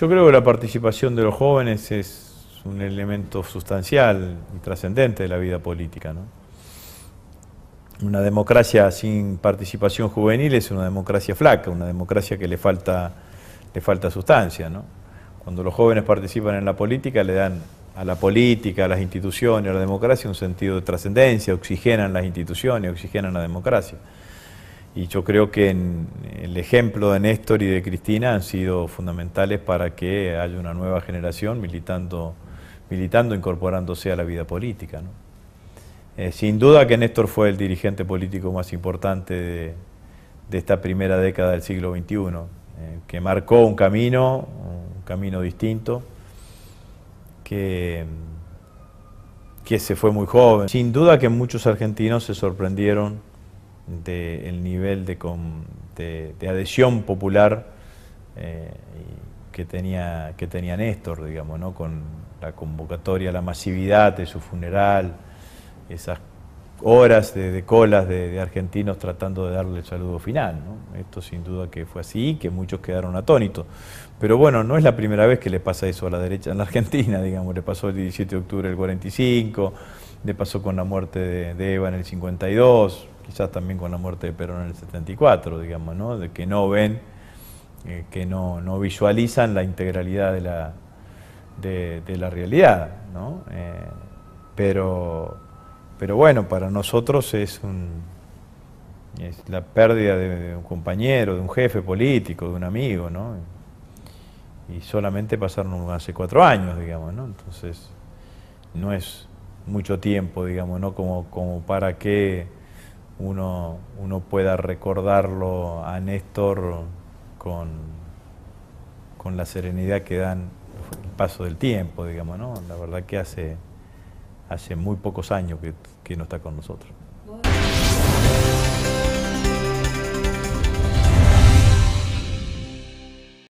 Yo creo que la participación de los jóvenes es un elemento sustancial y trascendente de la vida política. Una democracia sin participación juvenil es una democracia flaca, una democracia que le falta, sustancia. Cuando los jóvenes participan en la política le dan a la política, a las instituciones, a la democracia un sentido de trascendencia, oxigenan las instituciones, oxigenan la democracia. Y yo creo que el ejemplo de Néstor y de Cristina han sido fundamentales para que haya una nueva generación militando, militando incorporándose a la vida política. Eh, sin duda que Néstor fue el dirigente político más importante de, esta primera década del siglo XXI, eh, que marcó un camino, un camino distinto, que, que se fue muy joven. Sin duda que muchos argentinos se sorprendieron del nivel de, adhesión popular eh, que, tenía, que tenía Néstor, digamos, ¿no? con la convocatoria, la masividad de su funeral, esas horas de, colas de, argentinos tratando de darle el saludo final. Esto sin duda que fue así, que muchos quedaron atónitos. Pero bueno, no es la primera vez que le pasa eso a la derecha en la Argentina, digamos, le pasó el 17 de octubre del 45, le pasó con la muerte de Eva en el 52, quizás también con la muerte de Perón en el 74, digamos, ¿no? de que no ven, eh, que no, visualizan la integralidad de la, de, la realidad. ¿no? Eh, pero, pero bueno, para nosotros es, un, es la pérdida de, un compañero, de un jefe político, de un amigo, ¿no? y solamente pasaron hace cuatro años, digamos, ¿no? entonces no es mucho tiempo, digamos, ¿no? como, como para qué uno, uno pueda recordarlo a Néstor con, con la serenidad que dan el paso del tiempo, digamos, ¿no? La verdad que hace, hace muy pocos años que, que no está con nosotros.